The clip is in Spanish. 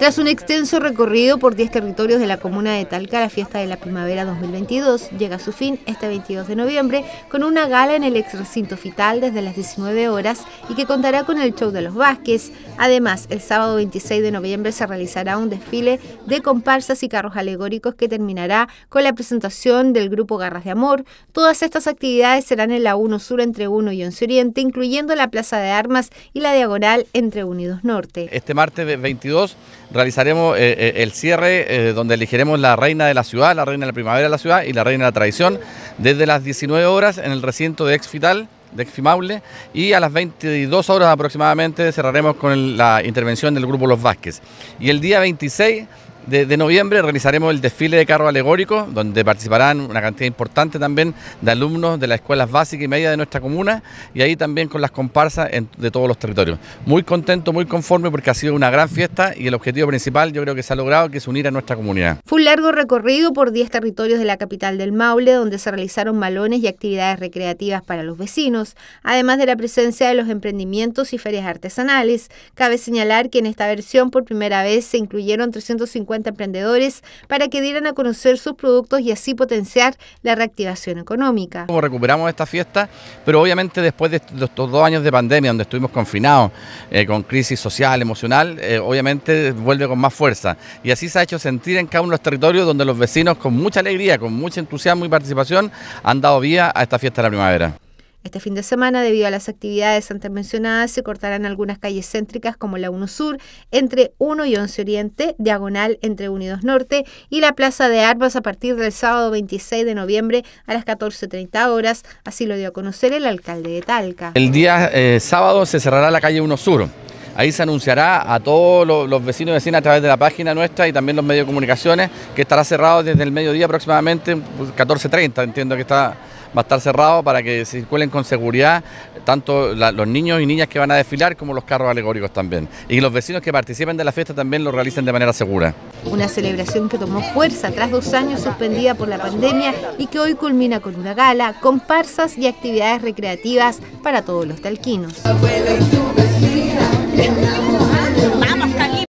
Tras un extenso recorrido por 10 territorios de la comuna de Talca, la fiesta de la primavera 2022 llega a su fin este 22 de noviembre con una gala en el ex recinto Fital desde las 19 horas y que contará con el show de los Vázquez. Además, el sábado 26 de noviembre se realizará un desfile de comparsas y carros alegóricos que terminará con la presentación del grupo Garras de Amor. Todas estas actividades serán en la 1 Sur entre 1 y 11 Oriente, incluyendo la Plaza de Armas y la Diagonal entre 1 y 2 Norte. Este martes 22 realizaremos eh, eh, el cierre eh, donde elegiremos la reina de la ciudad, la reina de la primavera de la ciudad y la reina de la tradición desde las 19 horas en el recinto de Exfital de Exfimaule y a las 22 horas aproximadamente cerraremos con la intervención del grupo Los Vázquez. Y el día 26 de, noviembre realizaremos el desfile de carro alegórico donde participarán una cantidad importante también de alumnos de las escuelas básicas y medias de nuestra comuna y ahí también con las comparsas de todos los territorios. Muy contento, muy conforme porque ha sido una gran fiesta y el objetivo principal yo creo que se ha logrado, que es unir a nuestra comunidad. Fue un largo recorrido por 10 territorios de la capital del Maule, donde se realizaron malones y actividades recreativas para los vecinos, además de la presencia de los emprendimientos y ferias artesanales. Cabe señalar que en esta versión por primera vez se incluyeron 350 emprendedores para que dieran a conocer sus productos y así potenciar la reactivación económica. Como recuperamos esta fiesta, pero obviamente después de estos dos años de pandemia donde estuvimos confinados, eh, con crisis social, emocional, eh, obviamente vuelve con más fuerza. Y así se ha hecho sentir en cada uno de los territorios donde los vecinos con mucha alegría, con mucho entusiasmo y participación han dado vía a esta fiesta de la primavera. Este fin de semana, debido a las actividades antes mencionadas, se cortarán algunas calles céntricas como la 1 Sur, entre 1 y 11 Oriente, diagonal entre 1 y 2 Norte, y la Plaza de Armas a partir del sábado 26 de noviembre a las 14.30 horas. Así lo dio a conocer el alcalde de Talca. El día eh, sábado se cerrará la calle 1 Sur. Ahí se anunciará a todos los, vecinos y vecinas a través de la página nuestra y también los medios de comunicaciones que estará cerrado desde el mediodía aproximadamente, 14.30, pues, entiendo que está va a estar cerrado para que circulen con seguridad tanto los niños y niñas que van a desfilar como los carros alegóricos también. Y los vecinos que participen de la fiesta también lo realicen de manera segura. Una celebración que tomó fuerza tras dos años suspendida por la pandemia y que hoy culmina con una gala, comparsas y actividades recreativas para todos los talquinos.